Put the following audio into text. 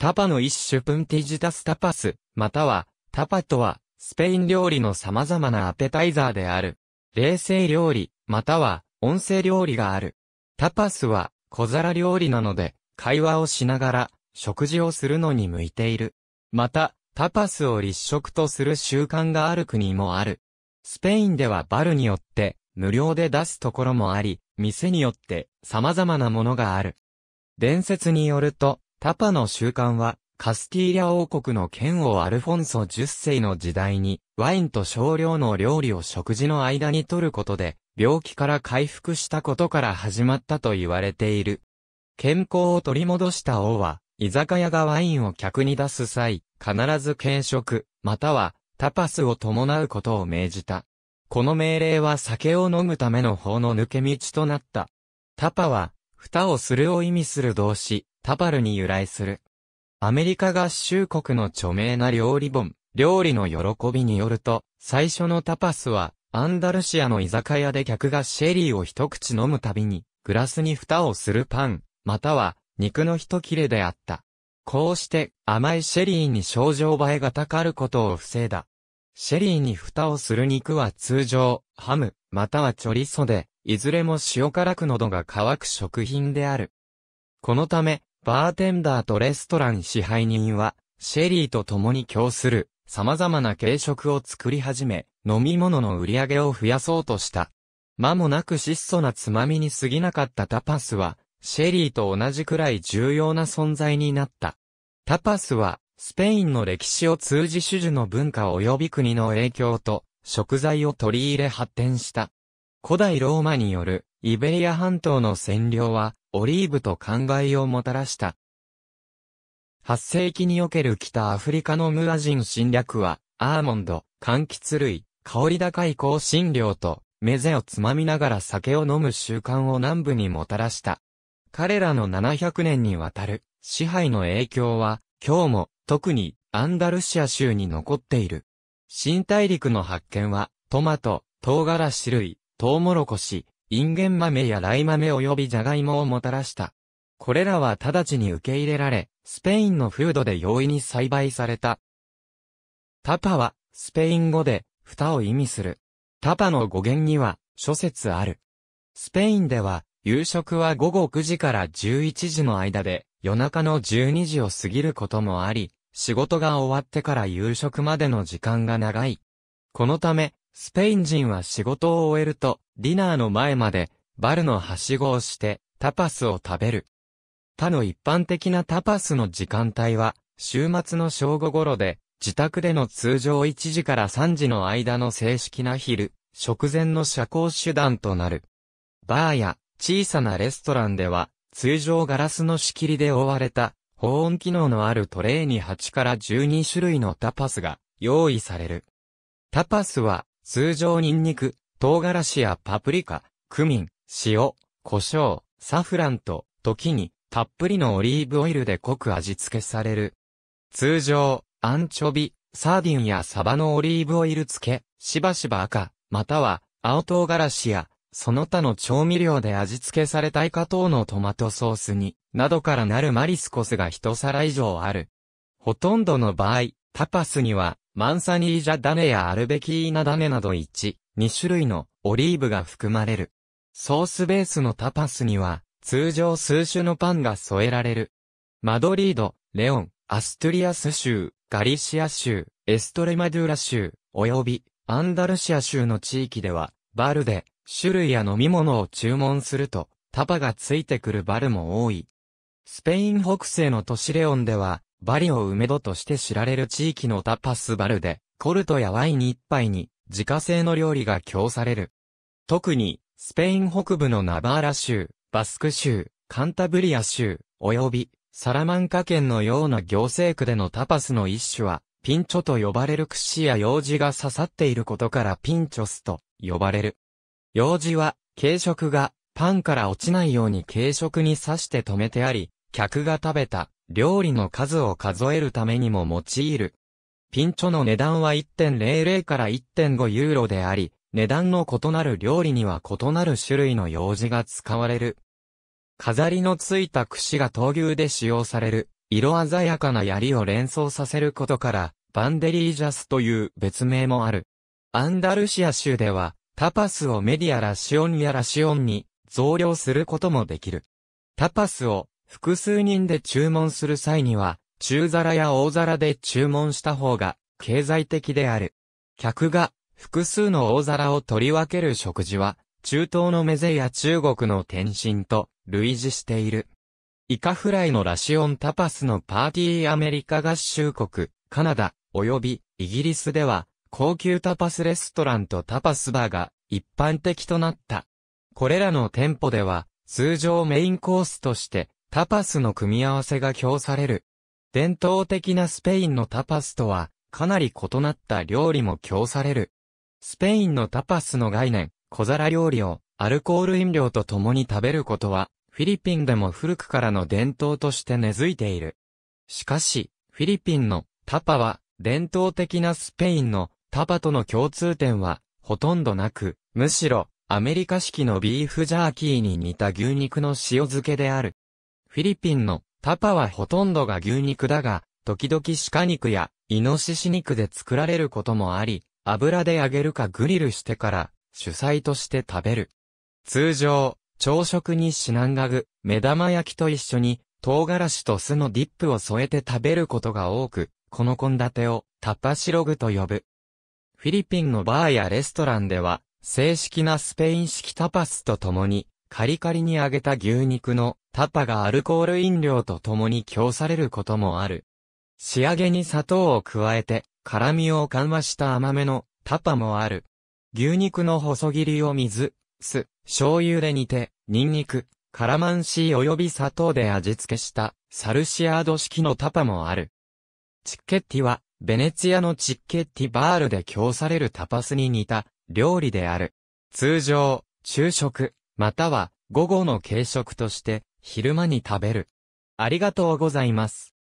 タパの一種プンティジタスタパス、または、タパとは、スペイン料理の様々なアペタイザーである。冷製料理、または、音声料理がある。タパスは、小皿料理なので、会話をしながら、食事をするのに向いている。また、タパスを立食とする習慣がある国もある。スペインではバルによって、無料で出すところもあり、店によって様々なものがある。伝説によると、タパの習慣は、カスティーリャ王国の剣王アルフォンソ10世の時代に、ワインと少量の料理を食事の間に取ることで、病気から回復したことから始まったと言われている。健康を取り戻した王は、居酒屋がワインを客に出す際、必ず軽食、またはタパスを伴うことを命じた。この命令は酒を飲むための法の抜け道となった。タパは、蓋をするを意味する動詞、タパルに由来する。アメリカ合衆国の著名な料理本、料理の喜びによると、最初のタパスは、アンダルシアの居酒屋で客がシェリーを一口飲むたびに、グラスに蓋をするパン、または、肉の一切れであった。こうして、甘いシェリーに症状映えがたかることを防いだ。シェリーに蓋をする肉は通常、ハム、またはチョリソで、いずれも塩辛く喉が渇く食品である。このため、バーテンダーとレストラン支配人は、シェリーと共に供する様々な軽食を作り始め、飲み物の売り上げを増やそうとした。間もなく質素なつまみに過ぎなかったタパスは、シェリーと同じくらい重要な存在になった。タパスは、スペインの歴史を通じ種々の文化及び国の影響と、食材を取り入れ発展した。古代ローマによるイベリア半島の占領はオリーブと考えをもたらした。8世紀における北アフリカのムア人侵略はアーモンド、柑橘類、香り高い香辛料とメゼをつまみながら酒を飲む習慣を南部にもたらした。彼らの700年にわたる支配の影響は今日も特にアンダルシア州に残っている。新大陸の発見はトマト、唐辛子類、トウモロコシ、インゲン豆やライ豆及びジャガイモをもたらした。これらは直ちに受け入れられ、スペインの風土で容易に栽培された。タパは、スペイン語で、蓋を意味する。タパの語源には、諸説ある。スペインでは、夕食は午後9時から11時の間で、夜中の12時を過ぎることもあり、仕事が終わってから夕食までの時間が長い。このため、スペイン人は仕事を終えると、ディナーの前まで、バルのはしごをして、タパスを食べる。他の一般的なタパスの時間帯は、週末の正午頃で、自宅での通常1時から3時の間の正式な昼、食前の社交手段となる。バーや小さなレストランでは、通常ガラスの仕切りで覆われた、保温機能のあるトレーに8から12種類のタパスが用意される。タパスは通常ニンニク、唐辛子やパプリカ、クミン、塩、胡椒、サフランと、時に、たっぷりのオリーブオイルで濃く味付けされる。通常、アンチョビ、サーディンやサバのオリーブオイル漬け、しばしば赤、または、青唐辛子や、その他の調味料で味付けされたイカ等のトマトソースに、などからなるマリスコスが一皿以上ある。ほとんどの場合、タパスには、マンサニージャダネやアルベキーナネなど1、2種類のオリーブが含まれる。ソースベースのタパスには、通常数種のパンが添えられる。マドリード、レオン、アストゥリアス州、ガリシア州、エストレマドゥーラ州、及びアンダルシア州の地域では、バルで、種類や飲み物を注文すると、タパがついてくるバルも多い。スペイン北西の都市レオンでは、バリを梅戸として知られる地域のタパスバルで、コルトやワイン一杯に、自家製の料理が供される。特に、スペイン北部のナバーラ州、バスク州、カンタブリア州、及び、サラマンカ県のような行政区でのタパスの一種は、ピンチョと呼ばれる串や用事が刺さっていることからピンチョスと呼ばれる。用事は、軽食がパンから落ちないように軽食に刺して止めてあり、客が食べた料理の数を数えるためにも用いる。ピンチョの値段は1.00から1.5ユーロであり、値段の異なる料理には異なる種類の用事が使われる。飾りのついた櫛が闘牛で使用される、色鮮やかな槍を連想させることから、バンデリージャスという別名もある。アンダルシア州では、タパスをメディアラシオンやラシオンに増量することもできる。タパスを複数人で注文する際には、中皿や大皿で注文した方が経済的である。客が複数の大皿を取り分ける食事は、中東のメゼや中国の天津と類似している。イカフライのラシオンタパスのパーティーアメリカ合衆国、カナダ、及びイギリスでは、高級タパスレストランとタパスバーが一般的となった。これらの店舗では、通常メインコースとして、タパスの組み合わせが評される。伝統的なスペインのタパスとは、かなり異なった料理も供される。スペインのタパスの概念、小皿料理をアルコール飲料と共に食べることは、フィリピンでも古くからの伝統として根付いている。しかし、フィリピンのタパは、伝統的なスペインのタパとの共通点は、ほとんどなく、むしろ、アメリカ式のビーフジャーキーに似た牛肉の塩漬けである。フィリピンのタパはほとんどが牛肉だが、時々鹿肉やイノシシ肉で作られることもあり、油で揚げるかグリルしてから主菜として食べる。通常、朝食にシナンガグ、目玉焼きと一緒に唐辛子と酢のディップを添えて食べることが多く、この献立をタパシログと呼ぶ。フィリピンのバーやレストランでは、正式なスペイン式タパスと共に、カリカリに揚げた牛肉のタパがアルコール飲料と共に供されることもある。仕上げに砂糖を加えて、辛味を緩和した甘めのタパもある。牛肉の細切りを水、酢、醤油で煮て、ニンニク、カラマンシー及び砂糖で味付けしたサルシアード式のタパもある。チッケッティは、ベネツィアのチッケッティバールで供されるタパスに似た料理である。通常、昼食、または午後の軽食として昼間に食べる。ありがとうございます。